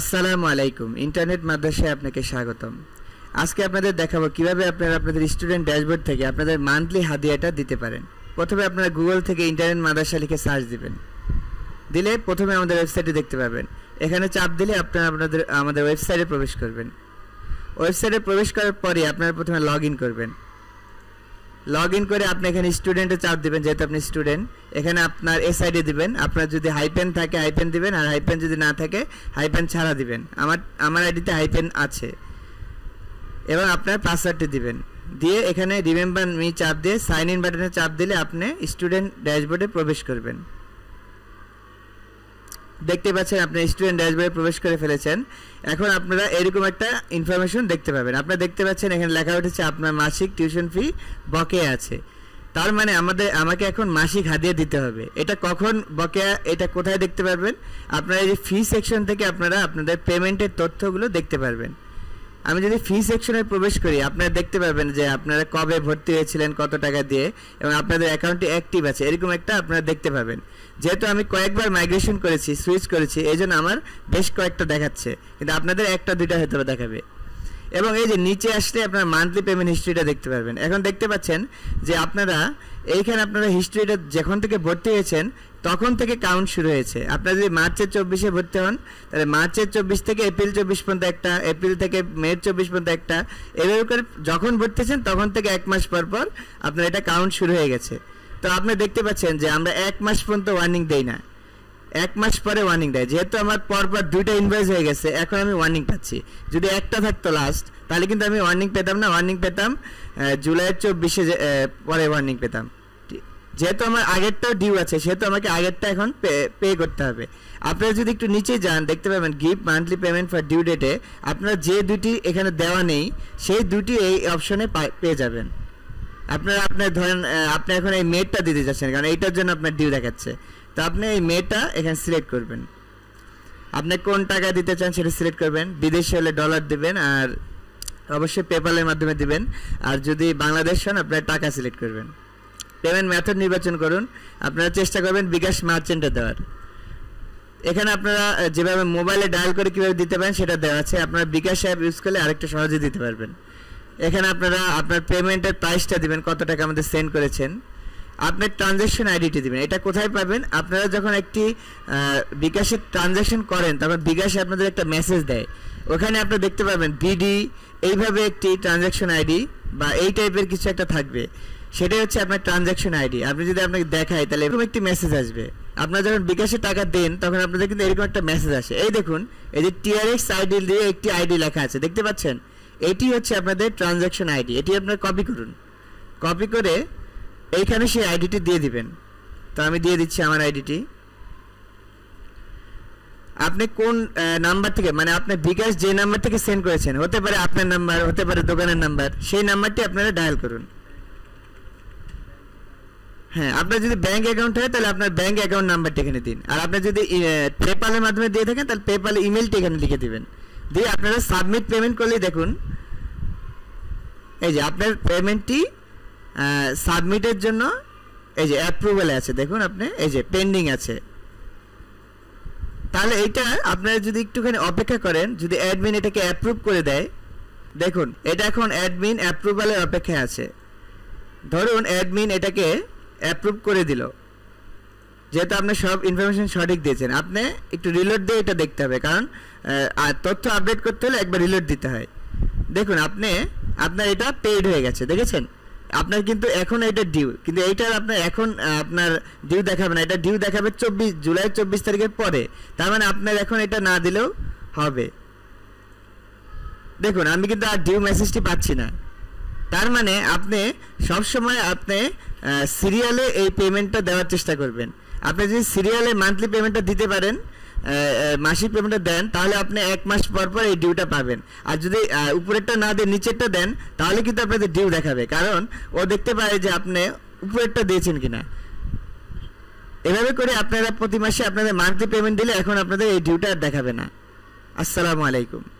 আসসালামু আলাইকুম ইন্টারনেট মাদ্রাসায় আপনাকে স্বাগতম আজকে আপনাদের দেখাবো কিভাবে আপনারা আপনাদের স্টুডেন্ট ড্যাশবোর্ড থেকে আপনাদের মান্থলি হাদিয়াটা দিতে পারেন প্রথমে আপনারা গুগল থেকে ইন্টারনেট মাদ্রাসা লিখে সার্চ দিবেন দিলে প্রথমে আমাদের ওয়েবসাইটে দেখতে পাবেন এখানে চাপ দিলে আপনারা আপনাদের আমাদের ওয়েবসাইটে প্রবেশ করবেন ওয়েবসাইটে প্রবেশ করার পরে আপনারা প্রথমে লগ করবেন লগ ইন করে আপনি এখানে স্টুডেন্টে চাপ দেবেন যেহেতু আপনি স্টুডেন্ট এখানে আপনার এস আইডি দিবেন আপনার যদি হাইপেন থাকে হাইপেন দিবেন আর হাইপেন যদি না থাকে হাইপেন ছাড়া দিবেন আমার আমার আইডিতে হাইপেন আছে এবং আপনার পাসওয়ার্ডটি দিবেন দিয়ে এখানে রিমেম্বার মি চাপ দিয়ে সাইন ইন বাটনে চাপ দিলে আপনি স্টুডেন্ট ড্যাশবোর্ডে প্রবেশ করবেন দেখতে পাচ্ছেন আপনার স্টুডেন্ট ড্যাশবোর্ডে প্রবেশ করে ফেলেছেন এখন আপনারা এরকম একটা ইনফরমেশন দেখতে পাবেন আপনারা দেখতে পাচ্ছেন এখানে লেখা উঠেছে আপনার মাসিক টিউশন ফি বকেয়া আছে তার মানে আমাদের আমাকে এখন মাসিক হাতিয়ে দিতে হবে এটা কখন বকেয়া এটা কোথায় দেখতে পারবেন আপনারা এই যে ফি সেকশন থেকে আপনারা আপনাদের পেমেন্টের তথ্যগুলো দেখতে পারবেন আমি যদি ফি সেকশনে প্রবেশ করি আপনারা দেখতে পাবেন যে আপনারা কবে ভর্তি হয়েছিলেন কত টাকা দিয়ে এবং আপনাদের অ্যাকাউন্টটি অ্যাক্টিভ আছে এরকম একটা আপনারা দেখতে পাবেন যেহেতু আমি কয়েকবার মাইগ্রেশন করেছি সুইচ করেছি এই জন্য আমার বেশ কয়েকটা দেখাচ্ছে কিন্তু আপনাদের একটা দুইটা হয়তো দেখাবে এবং এই যে নিচে আসলে আপনার মান্থলি পেমেন্ট হিস্ট্রিটা দেখতে পারবেন এখন দেখতে পাচ্ছেন যে আপনারা এইখানে আপনারা হিস্ট্রিটা যখন থেকে ভর্তি হয়েছেন তখন থেকে কাউন্ট শুরু হয়েছে আপনারা যদি মার্চের চব্বিশে ভর্তি হন তাহলে মার্চের চব্বিশ থেকে এপ্রিল চব্বিশ পর্যন্ত একটা এপ্রিল থেকে মে চব্বিশ পর্যন্ত একটা এভাবে করে যখন ভর্তি হয়েছেন তখন থেকে এক মাস পর পর আপনার এটা কাউন্ট শুরু হয়ে গেছে তো আপনি দেখতে পাচ্ছেন যে আমরা এক মাস পর্যন্ত ওয়ার্নিং দেই না এক মাস পরে ওয়ার্নিং দেয় যেহেতু আমার পরপর দুইটা ইনভয়েস হয়ে গেছে এখন আমি ওয়ার্নিং পাচ্ছি যদি একটা থাকতো লাস্ট তাহলে কিন্তু আমি ওয়ার্নিং পেতাম না ওয়ার্নিং পেতাম জুলাইয়ের চব্বিশে পরে ওয়ার্নিং পেতাম যেহেতু আমার আগেরটাও ডিউ আছে সেহেতু আমাকে আগেরটা এখন পে করতে হবে আপনারা যদি একটু নিচে যান দেখতে পাবেন gift monthly payment for due ডেটে আপনারা যে দুটি এখানে দেওয়া নেই সেই দুটি এই অপশনে পেয়ে যাবেন আপনারা আপনার ধরেন আপনি এখন এই মেটটা দিতে চাচ্ছেন কারণ এইটার জন্য আপনার ডিউ দেখাচ্ছে তো আপনি এই মেটটা এখানে সিলেক্ট করবেন আপনি কোন টাকা দিতে চান সেটা সিলেক্ট করবেন বিদেশে হলে ডলার দেবেন আর অবশ্যই পেপালের মাধ্যমে দিবেন আর যদি বাংলাদেশ হন আপনার টাকা সিলেক্ট করবেন পেমেন্ট মেথড নির্বাচন করুন আপনারা চেষ্টা করবেন বিকাশ মার্চেন্টে দেওয়ার এখানে আপনারা যেভাবে মোবাইলে ডায়াল করে কীভাবে দিতে পারেন সেটা দেওয়া আছে আপনারা বিকাশ অ্যাপ ইউজ করলে আরেকটা সহজে দিতে পারবেন এখানে আপনারা আপনার পেমেন্টের প্রাইসটা দিবেন কত টাকা আমাদের সেন্ড করেছেন আপনার ট্রানজ্যাকশন আইডিটি দেবেন এটা কোথায় পাবেন আপনারা যখন একটি বিকাশের ট্রানজ্যাকশন করেন তখন বিকাশে আপনাদের একটা মেসেজ দেয় ওখানে আপনারা দেখতে পাবেন বিডি এইভাবে একটি ট্রানজ্যাকশন আইডি বা এই টাইপের কিছু একটা থাকবে সেটাই হচ্ছে আপনার ট্রানজ্যাকশন আইডি আপনি যদি আপনাকে দেখায় তাহলে এরকম একটি মেসেজ আসবে আপনার যখন বিকাশে টাকা দেন তখন আপনাদের কিন্তু এরকম একটা মেসেজ আসে এই দেখুন এই যে টিআরএক্স আইডি দিয়ে একটি আইডি লেখা আছে দেখতে পাচ্ছেন এটি হচ্ছে আপনাদের ট্রানজ্যাকশন আইডি এটি আপনার কপি করুন কপি করে এইখানে সেই আইডিটি দিয়ে দিবেন তো আমি দিয়ে দিচ্ছি আমার আইডিটি আপনি কোন নাম্বার থেকে মানে আপনি বিকাশ যে নাম্বার থেকে সেন্ড করেছেন হতে পারে আপনার নাম্বার হতে পারে দোকানের নাম্বার সেই নাম্বারটি আপনারা ডায়াল করুন হ্যাঁ আপনার যদি ব্যাংক অ্যাকাউন্ট হয় তাহলে আপনার ব্যাংক অ্যাকাউন্ট নাম্বারটা এখানে দিন আর আপনি যদি পেপালের মাধ্যমে দিয়ে থাকেন তাহলে পেপালে ইমেলটি এখানে লিখে দেবেন দিয়ে আপনারা সাবমিট পেমেন্ট করলেই দেখুন এই যে আপনার পেমেন্টটি সাবমিটের জন্য এই যে অ্যাপ্রুভাল আছে দেখুন আপনি এই যে পেন্ডিং আছে তাহলে এইটা আপনারা যদি একটুখানি অপেক্ষা করেন যদি অ্যাডমিন এটাকে অ্যাপ্রুভ করে দেয় দেখুন এটা এখন অ্যাডমিন অ্যাপ্রুভালের অপেক্ষায় আছে ধরুন অ্যাডমিন এটাকে অ্যাপ্রুভ করে দিল যেহেতু আপনি সব ইনফরমেশন সঠিক দিয়েছেন আপনি একটু রিলোড দিয়ে এটা দেখতে হবে কারণ তথ্য আপডেট করতে হলে একবার রিলোড দিতে হয় দেখুন আপনি আপনার এটা পেইড হয়ে গেছে দেখেছেন আপনার কিন্তু এখন এটা ডিউ কিন্তু এইটার আপনার এখন আপনার ডিউ দেখাবে না এটা ডিউ দেখাবে চব্বিশ জুলাই চব্বিশ তারিখের পরে তার মানে আপনার এখন এটা না দিলেও হবে দেখুন আমি কিন্তু আর ডিউ মেসেজটি পাচ্ছি না তার মানে আপনি সবসময় আপনি সিরিয়ালে এই পেমেন্টটা দেওয়ার চেষ্টা করবেন আপনি যদি সিরিয়ালে মান্থলি পেমেন্টটা দিতে পারেন মাসিক পেমেন্টটা দেন তাহলে আপনি এক মাস পর পর এই ডিউটা পাবেন আর যদি উপরেরটা না দিয়ে নিচেরটা দেন তাহলে কিন্তু আপনাদের ডিউ দেখাবে কারণ ও দেখতে পারে যে আপনি উপরেরটা দিয়েছেন কিনা এভাবে করে আপনারা প্রতি মাসে আপনাদের মান্থলি পেমেন্ট দিলে এখন আপনাদের এই ডিউটা আর দেখাবে না আসসালামু আলাইকুম